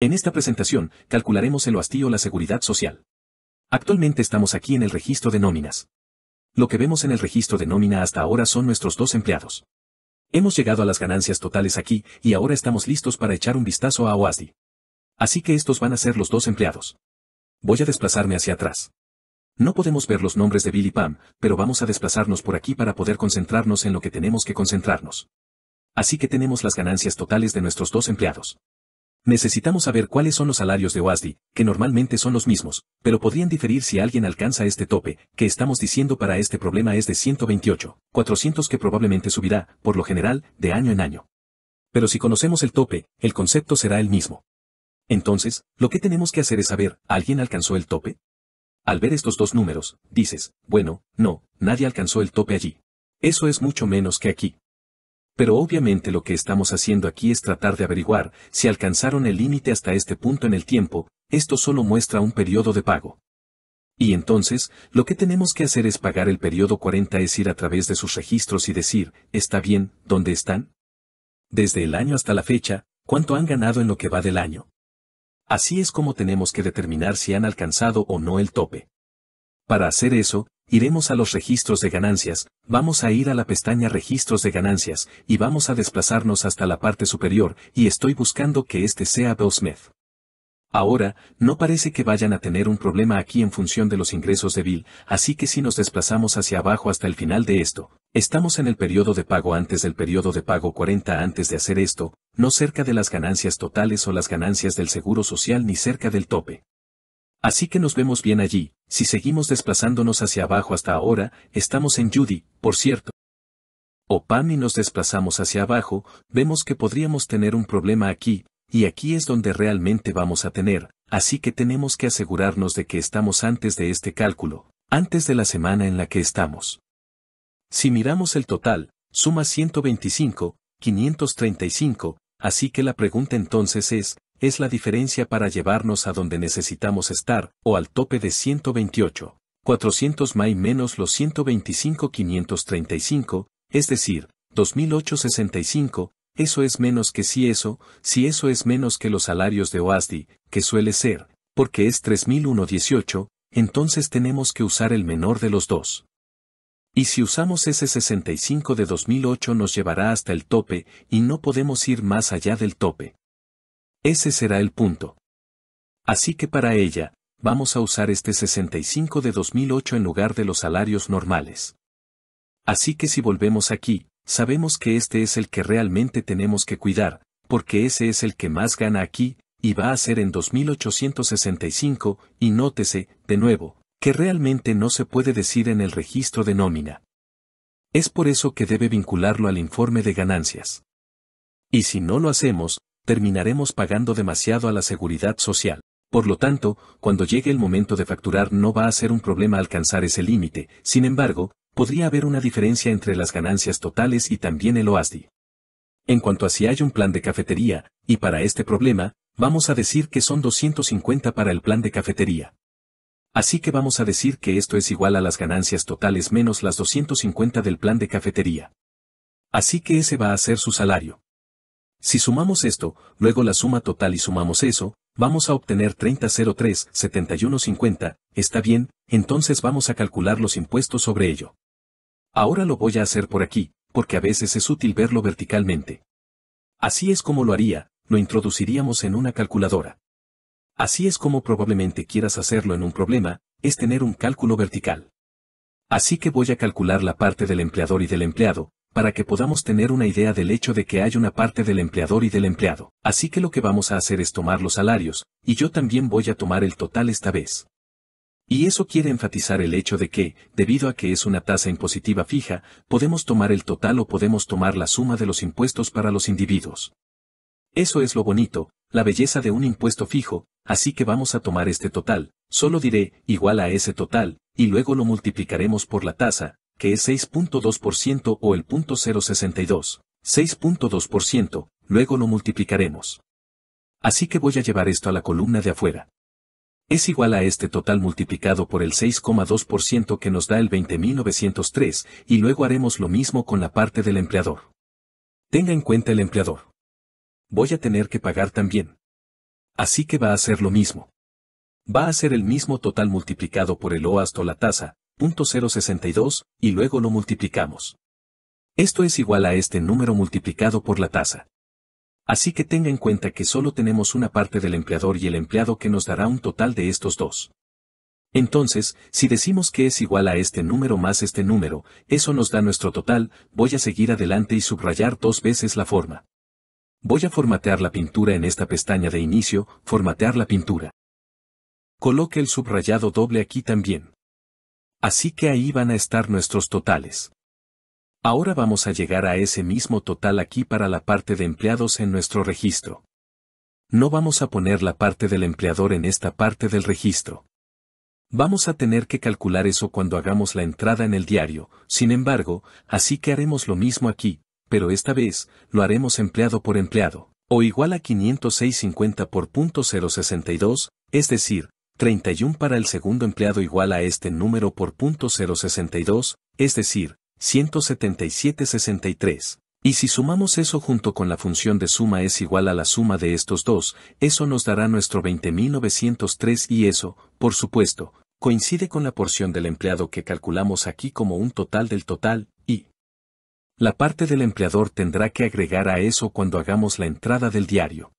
En esta presentación, calcularemos el hastío la seguridad social. Actualmente estamos aquí en el registro de nóminas. Lo que vemos en el registro de nómina hasta ahora son nuestros dos empleados. Hemos llegado a las ganancias totales aquí y ahora estamos listos para echar un vistazo a OASDI. Así que estos van a ser los dos empleados. Voy a desplazarme hacia atrás. No podemos ver los nombres de Bill y Pam, pero vamos a desplazarnos por aquí para poder concentrarnos en lo que tenemos que concentrarnos. Así que tenemos las ganancias totales de nuestros dos empleados. Necesitamos saber cuáles son los salarios de OASDI, que normalmente son los mismos, pero podrían diferir si alguien alcanza este tope, que estamos diciendo para este problema es de 128, 400 que probablemente subirá, por lo general, de año en año. Pero si conocemos el tope, el concepto será el mismo. Entonces, lo que tenemos que hacer es saber, ¿alguien alcanzó el tope? Al ver estos dos números, dices, bueno, no, nadie alcanzó el tope allí. Eso es mucho menos que aquí pero obviamente lo que estamos haciendo aquí es tratar de averiguar si alcanzaron el límite hasta este punto en el tiempo, esto solo muestra un periodo de pago. Y entonces, lo que tenemos que hacer es pagar el periodo 40 es ir a través de sus registros y decir, está bien, ¿dónde están? Desde el año hasta la fecha, ¿cuánto han ganado en lo que va del año? Así es como tenemos que determinar si han alcanzado o no el tope. Para hacer eso, iremos a los registros de ganancias, vamos a ir a la pestaña registros de ganancias, y vamos a desplazarnos hasta la parte superior, y estoy buscando que este sea Bill Smith. Ahora, no parece que vayan a tener un problema aquí en función de los ingresos de Bill, así que si nos desplazamos hacia abajo hasta el final de esto, estamos en el periodo de pago antes del periodo de pago 40 antes de hacer esto, no cerca de las ganancias totales o las ganancias del seguro social ni cerca del tope. Así que nos vemos bien allí, si seguimos desplazándonos hacia abajo hasta ahora, estamos en Judy, por cierto. O pam y nos desplazamos hacia abajo, vemos que podríamos tener un problema aquí, y aquí es donde realmente vamos a tener, así que tenemos que asegurarnos de que estamos antes de este cálculo, antes de la semana en la que estamos. Si miramos el total, suma 125, 535, así que la pregunta entonces es, es la diferencia para llevarnos a donde necesitamos estar, o al tope de 128, 400 MAI menos los 125 535, es decir, 2865, eso es menos que si eso, si eso es menos que los salarios de OASDI, que suele ser, porque es 3118, entonces tenemos que usar el menor de los dos. Y si usamos ese 65 de 2008 nos llevará hasta el tope, y no podemos ir más allá del tope. Ese será el punto. Así que para ella, vamos a usar este 65 de 2008 en lugar de los salarios normales. Así que si volvemos aquí, sabemos que este es el que realmente tenemos que cuidar, porque ese es el que más gana aquí, y va a ser en 2865, y nótese, de nuevo, que realmente no se puede decir en el registro de nómina. Es por eso que debe vincularlo al informe de ganancias. Y si no lo hacemos, terminaremos pagando demasiado a la seguridad social. Por lo tanto, cuando llegue el momento de facturar no va a ser un problema alcanzar ese límite, sin embargo, podría haber una diferencia entre las ganancias totales y también el OASDI. En cuanto a si hay un plan de cafetería, y para este problema, vamos a decir que son 250 para el plan de cafetería. Así que vamos a decir que esto es igual a las ganancias totales menos las 250 del plan de cafetería. Así que ese va a ser su salario. Si sumamos esto, luego la suma total y sumamos eso, vamos a obtener 30.03.71.50. está bien, entonces vamos a calcular los impuestos sobre ello. Ahora lo voy a hacer por aquí, porque a veces es útil verlo verticalmente. Así es como lo haría, lo introduciríamos en una calculadora. Así es como probablemente quieras hacerlo en un problema, es tener un cálculo vertical. Así que voy a calcular la parte del empleador y del empleado, para que podamos tener una idea del hecho de que hay una parte del empleador y del empleado. Así que lo que vamos a hacer es tomar los salarios, y yo también voy a tomar el total esta vez. Y eso quiere enfatizar el hecho de que, debido a que es una tasa impositiva fija, podemos tomar el total o podemos tomar la suma de los impuestos para los individuos. Eso es lo bonito, la belleza de un impuesto fijo, así que vamos a tomar este total, solo diré, igual a ese total, y luego lo multiplicaremos por la tasa, que es 6.2% o el 0.062, 6.2%, luego lo multiplicaremos. Así que voy a llevar esto a la columna de afuera. Es igual a este total multiplicado por el 6,2% que nos da el 20.903, y luego haremos lo mismo con la parte del empleador. Tenga en cuenta el empleador. Voy a tener que pagar también. Así que va a ser lo mismo. Va a ser el mismo total multiplicado por el O o la tasa, 0.062, y luego lo multiplicamos. Esto es igual a este número multiplicado por la tasa. Así que tenga en cuenta que solo tenemos una parte del empleador y el empleado que nos dará un total de estos dos. Entonces, si decimos que es igual a este número más este número, eso nos da nuestro total, voy a seguir adelante y subrayar dos veces la forma. Voy a formatear la pintura en esta pestaña de inicio, formatear la pintura. Coloque el subrayado doble aquí también. Así que ahí van a estar nuestros totales. Ahora vamos a llegar a ese mismo total aquí para la parte de empleados en nuestro registro. No vamos a poner la parte del empleador en esta parte del registro. Vamos a tener que calcular eso cuando hagamos la entrada en el diario, sin embargo, así que haremos lo mismo aquí, pero esta vez, lo haremos empleado por empleado, o igual a 506.50 por .062, es decir, 31 para el segundo empleado igual a este número por .062, es decir, 177.63. Y si sumamos eso junto con la función de suma es igual a la suma de estos dos, eso nos dará nuestro 20.903 y eso, por supuesto, coincide con la porción del empleado que calculamos aquí como un total del total, y la parte del empleador tendrá que agregar a eso cuando hagamos la entrada del diario.